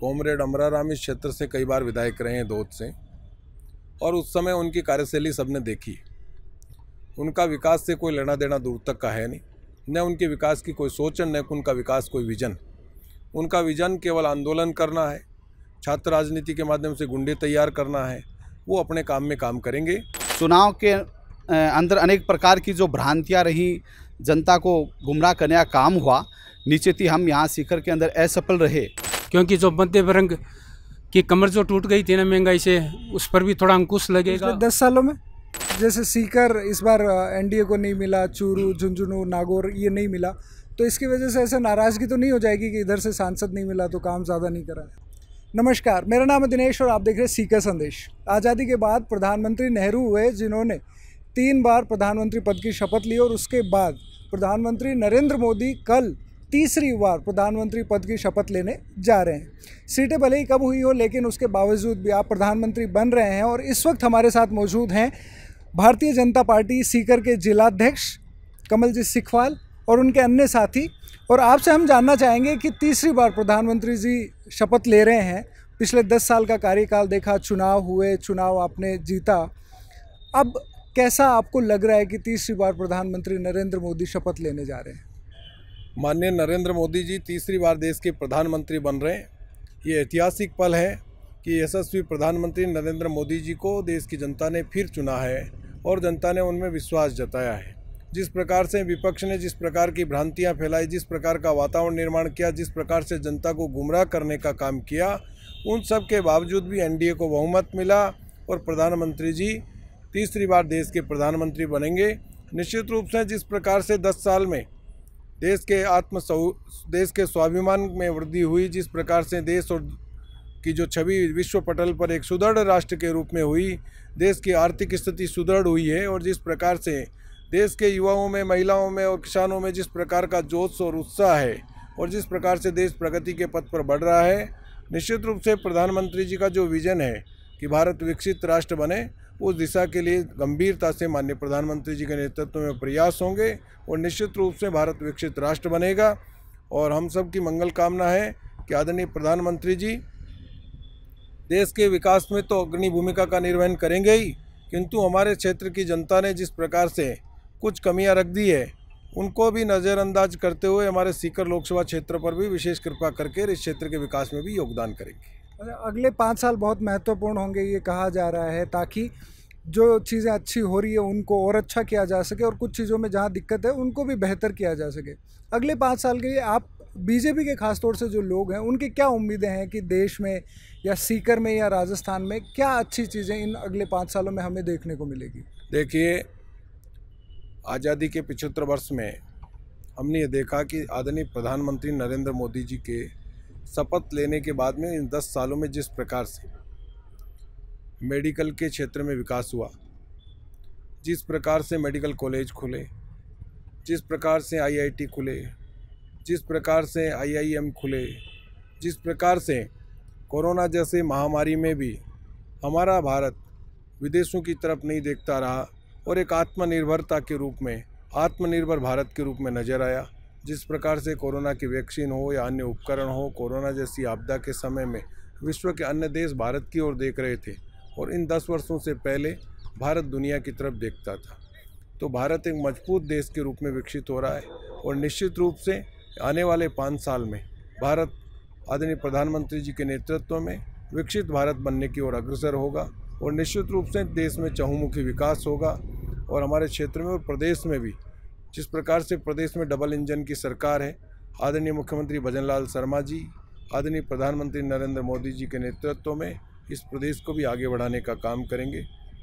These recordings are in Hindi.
कॉमरेड अमराराम इस क्षेत्र से कई बार विधायक रहे हैं दोत से और उस समय उनकी कार्यशैली सबने देखी उनका विकास से कोई लेना देना दूर तक का है नहीं न उनके विकास की कोई सोच न उनका विकास कोई विजन उनका विजन केवल आंदोलन करना है छात्र राजनीति के माध्यम से गुंडे तैयार करना है वो अपने काम में काम करेंगे चुनाव के अंदर अनेक प्रकार की जो भ्रांतियाँ रही जनता को गुमराह करने का काम हुआ नीचे थी हम यहाँ शिखर के अंदर असफल रहे क्योंकि जो मध्य वर्ग की कमर जो टूट गई थी ना महंगाई से उस पर भी थोड़ा अंकुश लगेगा दस सालों में जैसे सीकर इस बार एनडीए को नहीं मिला चूरू झुंझुनू नागौर ये नहीं मिला तो इसकी वजह से ऐसे नाराज़गी तो नहीं हो जाएगी कि इधर से सांसद नहीं मिला तो काम ज़्यादा नहीं करा नमस्कार मेरा नाम है दिनेश और आप देख रहे हैं सीकर संदेश आज़ादी के बाद प्रधानमंत्री नेहरू हुए जिन्होंने तीन बार प्रधानमंत्री पद की शपथ ली और उसके बाद प्रधानमंत्री नरेंद्र मोदी कल तीसरी बार प्रधानमंत्री पद की शपथ लेने जा रहे हैं सीटें भले ही कम हुई हो लेकिन उसके बावजूद भी आप प्रधानमंत्री बन रहे हैं और इस वक्त हमारे साथ मौजूद हैं भारतीय जनता पार्टी सीकर के जिलाध्यक्ष कमलजीत सिखवाल और उनके अन्य साथी और आपसे हम जानना चाहेंगे कि तीसरी बार प्रधानमंत्री जी शपथ ले रहे हैं पिछले दस साल का कार्यकाल देखा चुनाव हुए चुनाव आपने जीता अब कैसा आपको लग रहा है कि तीसरी बार प्रधानमंत्री नरेंद्र मोदी शपथ लेने जा रहे हैं माननीय नरेंद्र मोदी जी तीसरी बार देश के प्रधानमंत्री बन रहे हैं ये ऐतिहासिक पल है कि यशस्वी प्रधानमंत्री नरेंद्र मोदी जी को देश की जनता ने फिर चुना है और जनता ने उनमें विश्वास जताया है जिस प्रकार से विपक्ष ने जिस प्रकार की भ्रांतियां फैलाई जिस प्रकार का वातावरण निर्माण किया जिस प्रकार से जनता को गुमराह करने का काम किया उन सब के बावजूद भी एनडीए को बहुमत मिला और प्रधानमंत्री जी तीसरी बार देश के प्रधानमंत्री बनेंगे निश्चित रूप से जिस प्रकार से 10 साल में देश के आत्म देश के स्वाभिमान में वृद्धि हुई जिस प्रकार से देश और की जो छवि विश्व पटल पर एक सुदृढ़ राष्ट्र के रूप में हुई देश की आर्थिक स्थिति सुदृढ़ हुई है और जिस प्रकार से देश के युवाओं में महिलाओं में और किसानों में जिस प्रकार का जोश और उत्साह है और जिस प्रकार से देश प्रगति के पथ पर बढ़ रहा है निश्चित रूप से प्रधानमंत्री जी का जो विज़न है कि भारत विकसित राष्ट्र बने उस दिशा के लिए गंभीरता से माननीय प्रधानमंत्री जी के नेतृत्व में प्रयास होंगे और निश्चित रूप से भारत विकसित राष्ट्र बनेगा और हम सब की मंगल कामना है कि आदरणीय प्रधानमंत्री जी देश के विकास में तो अग्नि भूमिका का निर्वहन करेंगे ही किंतु हमारे क्षेत्र की जनता ने जिस प्रकार से कुछ कमियां रख दी है उनको भी नज़रअंदाज करते हुए हमारे सीकर लोकसभा क्षेत्र पर भी विशेष कृपा करके इस क्षेत्र के विकास में भी योगदान करेंगे अगले पाँच साल बहुत महत्वपूर्ण होंगे ये कहा जा रहा है ताकि जो चीज़ें अच्छी हो रही है उनको और अच्छा किया जा सके और कुछ चीज़ों में जहाँ दिक्कत है उनको भी बेहतर किया जा सके अगले पाँच साल के लिए आप बीजेपी के खास तौर से जो लोग हैं उनकी क्या उम्मीदें हैं कि देश में या सीकर में या राजस्थान में क्या अच्छी चीज़ें इन अगले पाँच सालों में हमें देखने को मिलेगी देखिए आज़ादी के पिछहत्तर वर्ष में हमने ये देखा कि आदरणीय प्रधानमंत्री नरेंद्र मोदी जी के शपथ लेने के बाद में इन दस सालों में जिस प्रकार से मेडिकल के क्षेत्र में विकास हुआ जिस प्रकार से मेडिकल कॉलेज खुले जिस प्रकार से आईआईटी खुले जिस प्रकार से आईआईएम खुले जिस प्रकार से कोरोना जैसे महामारी में भी हमारा भारत विदेशों की तरफ नहीं देखता रहा और एक आत्मनिर्भरता के रूप में आत्मनिर्भर भारत के रूप में नज़र आया जिस प्रकार से कोरोना की वैक्सीन हो या अन्य उपकरण हो कोरोना जैसी आपदा के समय में विश्व के अन्य देश भारत की ओर देख रहे थे और इन दस वर्षों से पहले भारत दुनिया की तरफ देखता था तो भारत एक मजबूत देश के रूप में विकसित हो रहा है और निश्चित रूप से आने वाले पाँच साल में भारत आदरणीय प्रधानमंत्री जी के नेतृत्व में विकसित भारत बनने की ओर अग्रसर होगा और निश्चित रूप से देश में चहुमुखी विकास होगा और हमारे क्षेत्र में और प्रदेश में भी जिस प्रकार से प्रदेश में डबल इंजन की सरकार है आदरणीय मुख्यमंत्री भजन लाल शर्मा जी आदरणीय प्रधानमंत्री नरेंद्र मोदी जी के नेतृत्व में इस प्रदेश को भी आगे बढ़ाने का काम करेंगे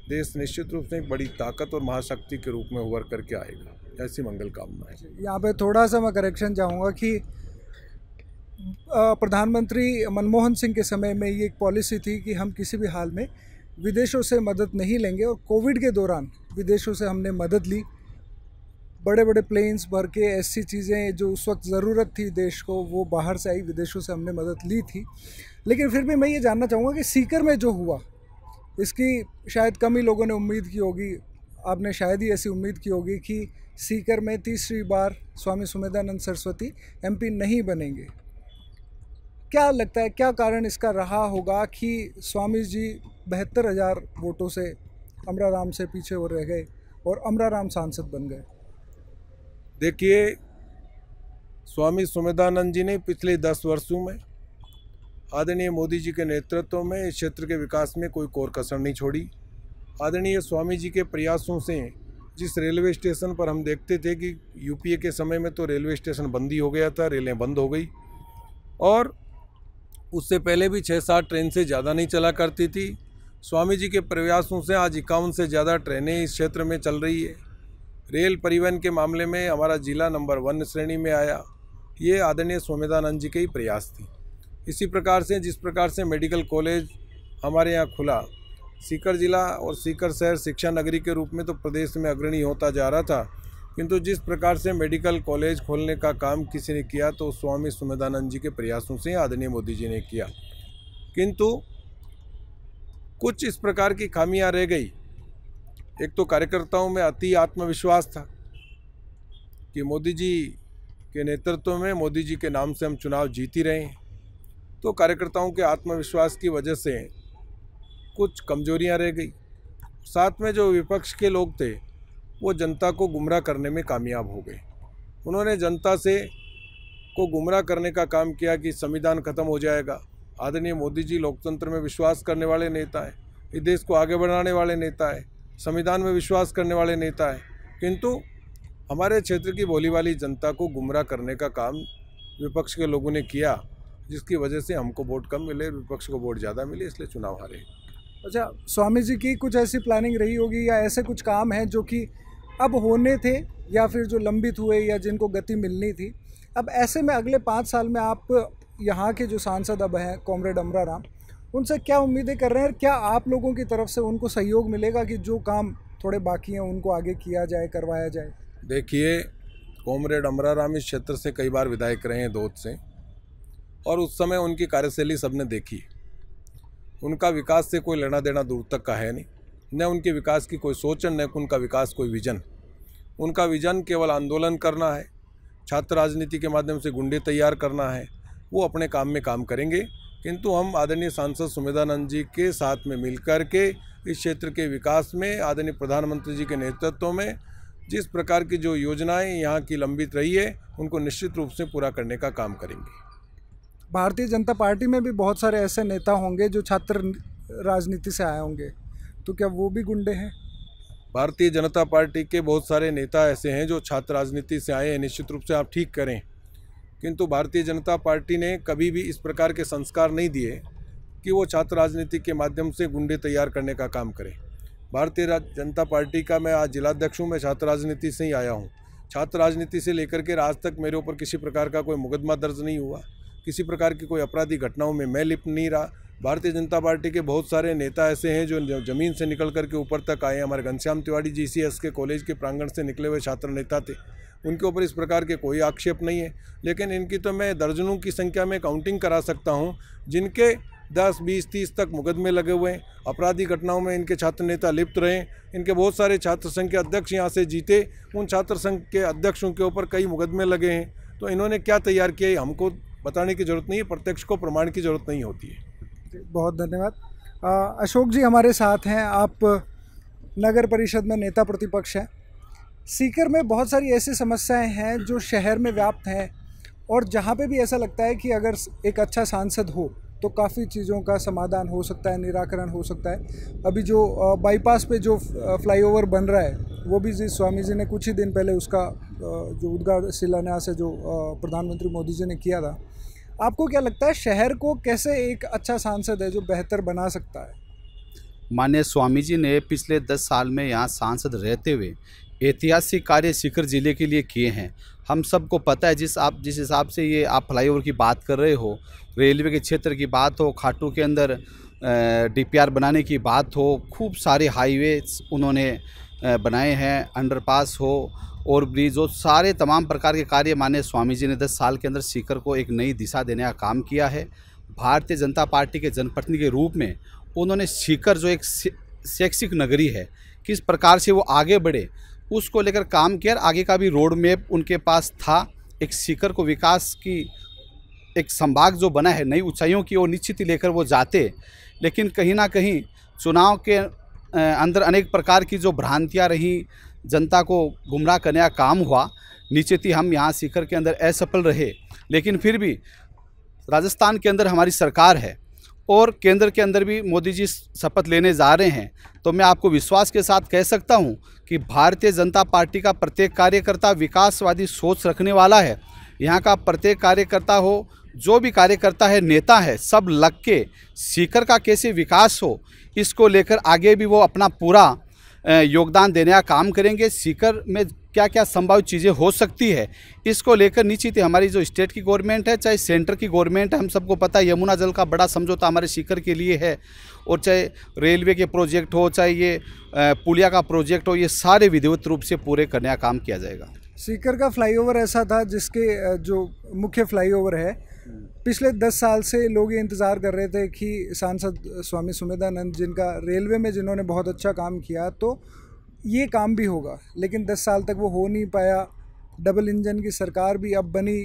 देश निश्चित रूप से बड़ी ताकत और महाशक्ति के रूप में उभर करके आएगा ऐसी मंगल कामना है यहाँ पे थोड़ा सा मैं करेक्शन चाहूँगा कि प्रधानमंत्री मनमोहन सिंह के समय में ये एक पॉलिसी थी कि हम किसी भी हाल में विदेशों से मदद नहीं लेंगे और कोविड के दौरान विदेशों से हमने मदद ली बड़े बड़े प्लेन्स भर के ऐसी चीज़ें जो उस वक्त ज़रूरत थी देश को वो बाहर से आई विदेशों से हमने मदद ली थी लेकिन फिर भी मैं ये जानना चाहूँगा कि सीकर में जो हुआ इसकी शायद कम ही लोगों ने उम्मीद की होगी आपने शायद ही ऐसी उम्मीद की होगी कि सीकर में तीसरी बार स्वामी सुमेधानंद सरस्वती एम नहीं बनेंगे क्या लगता है क्या कारण इसका रहा होगा कि स्वामी जी बहत्तर हज़ार वोटों से अमरा राम से पीछे हो रह गए और अमरा राम सांसद बन गए देखिए स्वामी सुमेधानंद जी ने पिछले दस वर्षों में आदरणीय मोदी जी के नेतृत्व में इस क्षेत्र के विकास में कोई कोर कसर नहीं छोड़ी आदरणीय स्वामी जी के प्रयासों से जिस रेलवे स्टेशन पर हम देखते थे कि यूपीए के समय में तो रेलवे स्टेशन बंद ही हो गया था रेलें बंद हो गई और उससे पहले भी छः सात ट्रेन से ज़्यादा नहीं चला करती थी स्वामी जी के प्रयासों से आज इक्यावन से ज़्यादा ट्रेनें इस क्षेत्र में चल रही है रेल परिवहन के मामले में हमारा जिला नंबर वन श्रेणी में आया ये आदरणीय सौम्यदानंद जी के ही प्रयास थी इसी प्रकार से जिस प्रकार से मेडिकल कॉलेज हमारे यहाँ खुला सीकर जिला और सीकर शहर शिक्षा नगरी के रूप में तो प्रदेश में अग्रणी होता जा रहा था किंतु जिस प्रकार से मेडिकल कॉलेज खोलने का काम किसी ने किया तो स्वामी सुमेदानंद जी के प्रयासों से आदरणीय मोदी जी ने किया किंतु कुछ इस प्रकार की खामियां रह गई एक तो कार्यकर्ताओं में अति आत्मविश्वास था कि मोदी जी के नेतृत्व में मोदी जी के नाम से हम चुनाव जीती रहे हैं तो कार्यकर्ताओं के आत्मविश्वास की वजह से कुछ कमजोरियां रह गई साथ में जो विपक्ष के लोग थे वो जनता को गुमराह करने में कामयाब हो गए उन्होंने जनता से को गुमराह करने का काम किया कि संविधान खत्म हो जाएगा आदरणीय मोदी जी लोकतंत्र में विश्वास करने वाले नेता हैं इस देश को आगे बढ़ाने वाले नेता हैं संविधान में विश्वास करने वाले नेता हैं किंतु हमारे क्षेत्र की बोली वाली जनता को गुमराह करने का काम विपक्ष के लोगों ने किया जिसकी वजह से हमको वोट कम मिले विपक्ष को वोट ज़्यादा मिले इसलिए चुनाव हारे अच्छा स्वामी जी की कुछ ऐसी प्लानिंग रही होगी या ऐसे कुछ काम हैं जो कि अब होने थे या फिर जो लंबित हुए या जिनको गति मिलनी थी अब ऐसे में अगले पाँच साल में आप यहाँ के जो सांसद अब हैं कॉमरेड अमरा राम उनसे क्या उम्मीदें कर रहे हैं क्या आप लोगों की तरफ से उनको सहयोग मिलेगा कि जो काम थोड़े बाकी हैं उनको आगे किया जाए करवाया जाए देखिए कॉमरेड अमराराम इस क्षेत्र से कई बार विधायक रहे हैं दोत से और उस समय उनकी कार्यशैली सबने देखी उनका विकास से कोई लेना देना दूर तक का है नहीं न उनके विकास की कोई सोच न उनका विकास कोई विजन उनका विजन केवल आंदोलन करना है छात्र राजनीति के माध्यम से गुंडे तैयार करना है वो अपने काम में काम करेंगे किंतु हम आदरणीय सांसद सुमेधानंद जी के साथ में मिलकर के इस क्षेत्र के विकास में आदरणीय प्रधानमंत्री जी के नेतृत्व में जिस प्रकार की जो योजनाएं यहाँ की लंबित रही है उनको निश्चित रूप से पूरा करने का काम करेंगे भारतीय जनता पार्टी में भी बहुत सारे ऐसे नेता होंगे जो छात्र राजनीति से आए होंगे तो क्या वो भी गुंडे हैं भारतीय जनता पार्टी के बहुत सारे नेता ऐसे हैं जो छात्र राजनीति से आए हैं निश्चित रूप से आप ठीक करें किंतु भारतीय जनता पार्टी ने कभी भी इस प्रकार के संस्कार नहीं दिए कि वो छात्र राजनीति के माध्यम से गुंडे तैयार करने का काम करें भारतीय जनता पार्टी का मैं आज जिलाध्यक्ष हूँ मैं छात्र राजनीति से ही आया हूँ छात्र राजनीति से लेकर के आज तक मेरे ऊपर किसी प्रकार का कोई मुकदमा दर्ज नहीं हुआ किसी प्रकार की कोई अपराधी घटनाओं में मैं लिप्त नहीं रहा भारतीय जनता पार्टी के बहुत सारे नेता ऐसे हैं जो जमीन से निकल करके ऊपर तक आए हमारे घनश्याम तिवाड़ी जी के कॉलेज के प्रांगण से निकले हुए छात्र नेता थे उनके ऊपर इस प्रकार के कोई आक्षेप नहीं है लेकिन इनकी तो मैं दर्जनों की संख्या में काउंटिंग करा सकता हूँ जिनके 10, 20, 30 तक मुकदमे लगे हुए हैं अपराधी घटनाओं में इनके छात्र नेता लिप्त रहे इनके बहुत सारे छात्र संघ के अध्यक्ष यहाँ से जीते उन छात्र संघ के अध्यक्षों के ऊपर कई मुकदमे लगे हैं तो इन्होंने क्या तैयार किया है हमको बताने की ज़रूरत नहीं है प्रत्यक्ष को प्रमाण की ज़रूरत नहीं होती है बहुत धन्यवाद अशोक जी हमारे साथ हैं आप नगर परिषद में नेता प्रतिपक्ष हैं सीकर में बहुत सारी ऐसी समस्याएं हैं जो शहर में व्याप्त हैं और जहाँ पे भी ऐसा लगता है कि अगर एक अच्छा सांसद हो तो काफ़ी चीज़ों का समाधान हो सकता है निराकरण हो सकता है अभी जो बाईपास पे जो फ्लाईओवर बन रहा है वो भी जी स्वामी जी ने कुछ ही दिन पहले उसका जो उद्घाटन शिलान्यास है जो प्रधानमंत्री मोदी जी ने किया था आपको क्या लगता है शहर को कैसे एक अच्छा सांसद है जो बेहतर बना सकता है मान्य स्वामी जी ने पिछले दस साल में यहाँ सांसद रहते हुए ऐतिहासिक कार्य सीकर ज़िले के लिए किए हैं हम सबको पता है जिस आप जिस हिसाब से ये आप फ्लाईओवर की बात कर रहे हो रेलवे के क्षेत्र की बात हो खाटू के अंदर डीपीआर बनाने की बात हो खूब सारे हाईवे उन्होंने बनाए हैं अंडरपास हो और ब्रिज हो सारे तमाम प्रकार के कार्य माने स्वामी जी ने दस साल के अंदर सीकर को एक नई दिशा देने का काम किया है भारतीय जनता पार्टी के जनप्रतिनिधि के रूप में उन्होंने सीकर जो एक शैक्षिक नगरी है किस प्रकार से वो आगे बढ़े उसको लेकर काम किया आगे का भी रोड मैप उनके पास था एक सीकर को विकास की एक संभाग जो बना है नई ऊंचाइयों की वो निश्चित ही लेकर वो जाते लेकिन कहीं ना कहीं चुनाव के अंदर अनेक प्रकार की जो भ्रांतियाँ रहीं जनता को गुमराह करने का काम हुआ नीचे थी हम यहाँ सीकर के अंदर असफल रहे लेकिन फिर भी राजस्थान के अंदर हमारी सरकार है और केंद्र के अंदर भी मोदी जी शपथ लेने जा रहे हैं तो मैं आपको विश्वास के साथ कह सकता हूं कि भारतीय जनता पार्टी का प्रत्येक कार्यकर्ता विकासवादी सोच रखने वाला है यहाँ का प्रत्येक कार्यकर्ता हो जो भी कार्यकर्ता है नेता है सब लग के सीकर का कैसे विकास हो इसको लेकर आगे भी वो अपना पूरा योगदान देने का काम करेंगे सीकर में क्या क्या संभावित चीज़ें हो सकती है इसको लेकर निश्चित हमारी जो स्टेट की गवर्नमेंट है चाहे सेंटर की गवर्नमेंट है हम सबको पता है यमुना जल का बड़ा समझौता हमारे सीकर के लिए है और चाहे रेलवे के प्रोजेक्ट हो चाहे ये पुलिया का प्रोजेक्ट हो ये सारे विधिवत रूप से पूरे करने का काम किया जाएगा सीकर का फ्लाईओवर ऐसा था जिसके जो मुख्य फ्लाईओवर है पिछले दस साल से लोग ये इंतज़ार कर रहे थे कि सांसद स्वामी सुमेधानंद जिनका रेलवे में जिन्होंने बहुत अच्छा काम किया तो ये काम भी होगा लेकिन दस साल तक वो हो नहीं पाया डबल इंजन की सरकार भी अब बनी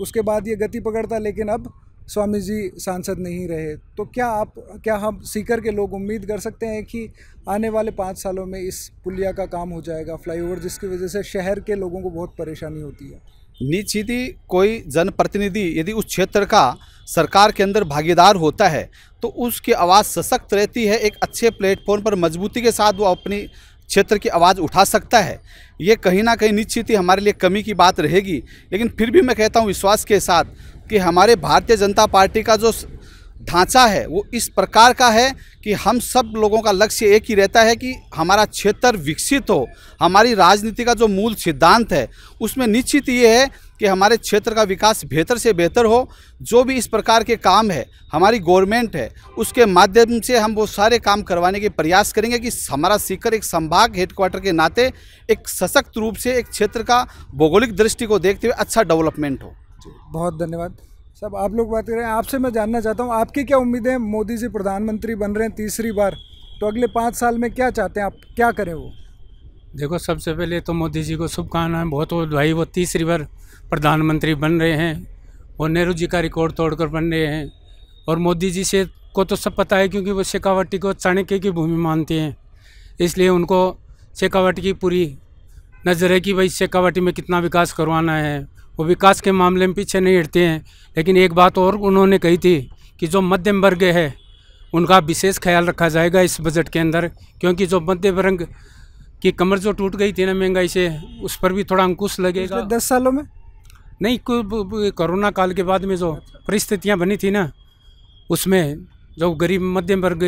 उसके बाद ये गति पकड़ता लेकिन अब स्वामी जी सांसद नहीं रहे तो क्या आप क्या हम सीकर के लोग उम्मीद कर सकते हैं कि आने वाले पाँच सालों में इस पुलिया का काम हो जाएगा फ्लाईओवर जिसकी वजह से शहर के लोगों को बहुत परेशानी होती है निश्चित ही कोई जनप्रतिनिधि यदि उस क्षेत्र का सरकार के अंदर भागीदार होता है तो उसकी आवाज़ सशक्त रहती है एक अच्छे प्लेटफॉर्म पर मजबूती के साथ वो अपनी क्षेत्र की आवाज़ उठा सकता है ये कहीं ना कहीं निश्चित ही हमारे लिए कमी की बात रहेगी लेकिन फिर भी मैं कहता हूँ विश्वास के साथ कि हमारे भारतीय जनता पार्टी का जो ढांचा है वो इस प्रकार का है कि हम सब लोगों का लक्ष्य एक ही रहता है कि हमारा क्षेत्र विकसित हो हमारी राजनीति का जो मूल सिद्धांत है उसमें निश्चित ये है कि हमारे क्षेत्र का विकास बेहतर से बेहतर हो जो भी इस प्रकार के काम है हमारी गवर्नमेंट है उसके माध्यम से हम वो सारे काम करवाने के प्रयास करेंगे कि हमारा सीकर एक संभाग हेडक्वार्टर के नाते एक सशक्त रूप से एक क्षेत्र का भौगोलिक दृष्टि को देखते हुए अच्छा डेवलपमेंट हो बहुत धन्यवाद सब आप लोग बात कर रहे हैं आपसे मैं जानना चाहता हूँ आपकी क्या उम्मीदें मोदी जी प्रधानमंत्री बन रहे हैं तीसरी बार तो अगले पाँच साल में क्या चाहते हैं आप क्या करें वो देखो सबसे पहले तो मोदी जी को शुभकामनाएं बहुत भाई वो तीसरी बार प्रधानमंत्री बन रहे हैं और नेहरू जी का रिकॉर्ड तोड़कर बन रहे हैं और मोदी जी से को तो सब पता है क्योंकि वो शेखावटी को चाणक्य की भूमि मानते हैं इसलिए उनको शेखावटी की पूरी नज़र है कि भाई शेखावटी में कितना विकास करवाना है वो विकास के मामले में पीछे नहीं हटते हैं लेकिन एक बात और उन्होंने कही थी कि जो मध्यम वर्ग है उनका विशेष ख्याल रखा जाएगा इस बजट के अंदर क्योंकि जो मध्य वर्ग की कमर जो टूट गई थी ना महंगाई से उस पर भी थोड़ा अंकुश लगेगा दस सालों में नहीं कोरोना काल के बाद में जो अच्छा। परिस्थितियाँ बनी थी ना उसमें जो गरीब मध्यम वर्ग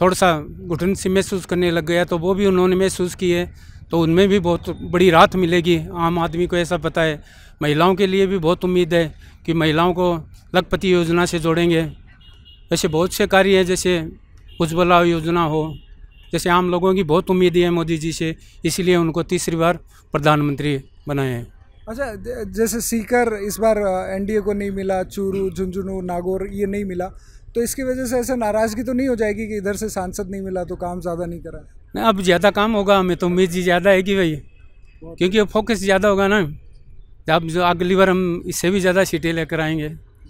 थोड़ा सा घुटन से महसूस करने लग गया तो वो भी उन्होंने महसूस किए तो उनमें भी बहुत बड़ी राहत मिलेगी आम आदमी को ऐसा पता है महिलाओं के लिए भी बहुत उम्मीद है कि महिलाओं को लखपति योजना से जोड़ेंगे ऐसे बहुत से कार्य हैं जैसे उज्ज्वला योजना हो जैसे आम लोगों की बहुत उम्मीद है मोदी जी से इसलिए उनको तीसरी बार प्रधानमंत्री बनाए हैं अच्छा जैसे सीकर इस बार एनडीए को नहीं मिला चूरू झुंझुनू नागौर ये नहीं मिला तो इसकी वजह से ऐसे नाराज़गी तो नहीं हो जाएगी कि इधर से सांसद नहीं मिला तो काम ज़्यादा नहीं करा नहीं अब ज़्यादा काम होगा हमें तो उम्मीद ज़्यादा है कि भाई क्योंकि फोकस ज़्यादा होगा ना अब जो अगली बार हम इससे भी ज़्यादा सीटें लेकर आएंगे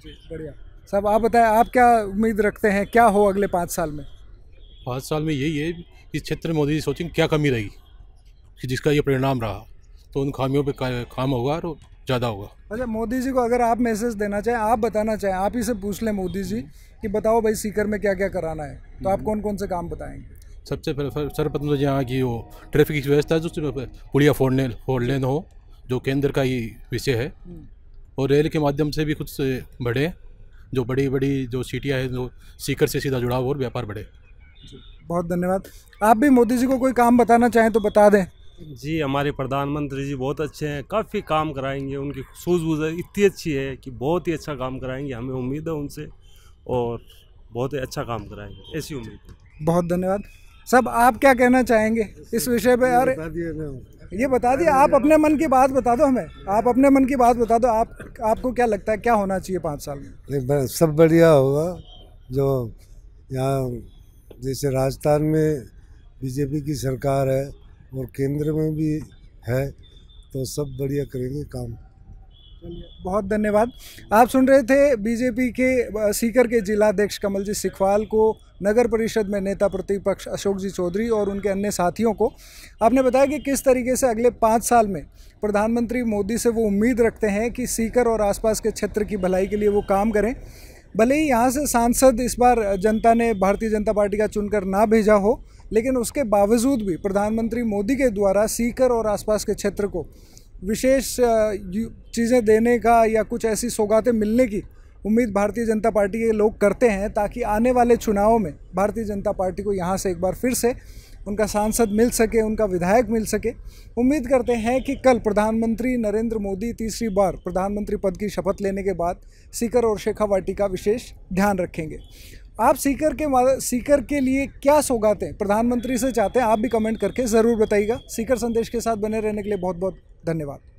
बढ़िया साहब आप बताएं आप क्या उम्मीद रखते हैं क्या हो अगले पाँच साल में पाँच साल में यही है इस क्षेत्र में मोदी जी सोचेंगे क्या कमी रही जिसका ये परिणाम रहा तो उन खामियों पे काम होगा और ज़्यादा होगा अच्छा मोदी जी को अगर आप मैसेज देना चाहें आप बताना चाहें आप ही से पूछ लें मोदी जी कि बताओ भाई सीकर में क्या क्या कराना है तो आप हम्म। कौन कौन से काम बताएंगे सबसे पहले सर्वप्रथम तो यहाँ की वो ट्रैफिक की व्यवस्था है जो पुड़िया फोर लेन फोर लेन हो जो केंद्र का ही विषय है हम्म। और रेल के माध्यम से भी कुछ बढ़े जो बड़ी बड़ी जो सीटियाँ हैं जो सीकर से सीधा जुड़ा हो और व्यापार बढ़े बहुत धन्यवाद आप भी मोदी जी को कोई काम बताना चाहें तो बता दें जी हमारे प्रधानमंत्री जी बहुत अच्छे हैं काफ़ी काम कराएंगे उनकी सूझबूझ इतनी अच्छी है कि बहुत ही अच्छा काम कराएंगे हमें उम्मीद है उनसे और बहुत ही अच्छा काम कराएंगे ऐसी उम्मीद है बहुत धन्यवाद सब आप क्या कहना चाहेंगे इस विषय पे और ये बता दिए आप अपने मन की बात बता दो हमें आप अपने मन की बात बता दो आप आपको क्या लगता है क्या होना चाहिए पाँच साल में सब बढ़िया होगा जो यहाँ जैसे राजस्थान में बीजेपी की सरकार है और केंद्र में भी है तो सब बढ़िया करेंगे काम बहुत धन्यवाद आप सुन रहे थे बीजेपी के सीकर के जिलाध्यक्ष जी सिखवाल को नगर परिषद में नेता प्रतिपक्ष अशोक जी चौधरी और उनके अन्य साथियों को आपने बताया कि किस तरीके से अगले पाँच साल में प्रधानमंत्री मोदी से वो उम्मीद रखते हैं कि सीकर और आसपास के क्षेत्र की भलाई के लिए वो काम करें भले ही यहाँ से सांसद इस बार जनता ने भारतीय जनता पार्टी का चुनकर ना भेजा हो लेकिन उसके बावजूद भी प्रधानमंत्री मोदी के द्वारा सीकर और आसपास के क्षेत्र को विशेष चीज़ें देने का या कुछ ऐसी सौगातें मिलने की उम्मीद भारतीय जनता पार्टी के लोग करते हैं ताकि आने वाले चुनावों में भारतीय जनता पार्टी को यहाँ से एक बार फिर से उनका सांसद मिल सके उनका विधायक मिल सके उम्मीद करते हैं कि कल प्रधानमंत्री नरेंद्र मोदी तीसरी बार प्रधानमंत्री पद की शपथ लेने के बाद सीकर और शेखावाटी का विशेष ध्यान रखेंगे आप सीकर के सीकर के लिए क्या सौगातें प्रधानमंत्री से चाहते हैं आप भी कमेंट करके ज़रूर बताइएगा सीकर संदेश के साथ बने रहने के लिए बहुत बहुत धन्यवाद